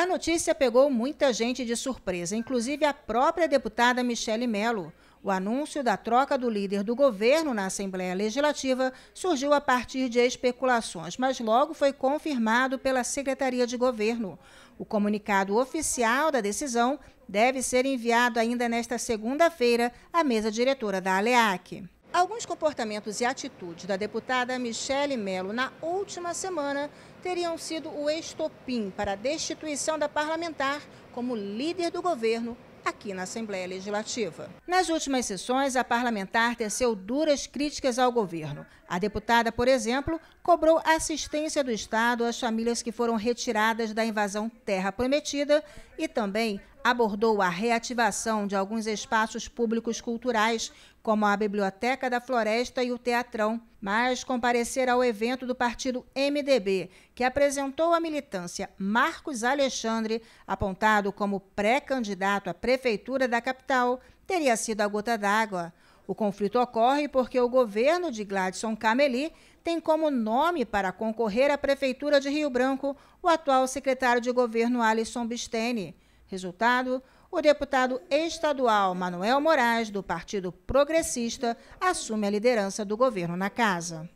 A notícia pegou muita gente de surpresa, inclusive a própria deputada Michele Melo. O anúncio da troca do líder do governo na Assembleia Legislativa surgiu a partir de especulações, mas logo foi confirmado pela Secretaria de Governo. O comunicado oficial da decisão deve ser enviado ainda nesta segunda-feira à mesa diretora da ALEAC. Alguns comportamentos e atitudes da deputada Michele Melo na última semana teriam sido o estopim para a destituição da parlamentar como líder do governo aqui na Assembleia Legislativa. Nas últimas sessões, a parlamentar teceu duras críticas ao governo. A deputada, por exemplo, cobrou assistência do Estado às famílias que foram retiradas da invasão Terra Prometida e também abordou a reativação de alguns espaços públicos culturais, como a Biblioteca da Floresta e o Teatrão, mas comparecer ao evento do partido MDB, que apresentou a militância Marcos Alexandre, apontado como pré-candidato à prefeitura da capital, teria sido a gota d'água. O conflito ocorre porque o governo de Gladson Cameli tem como nome para concorrer à prefeitura de Rio Branco o atual secretário de governo Alisson Bistene. Resultado: o deputado estadual Manuel Moraes, do Partido Progressista, assume a liderança do governo na casa.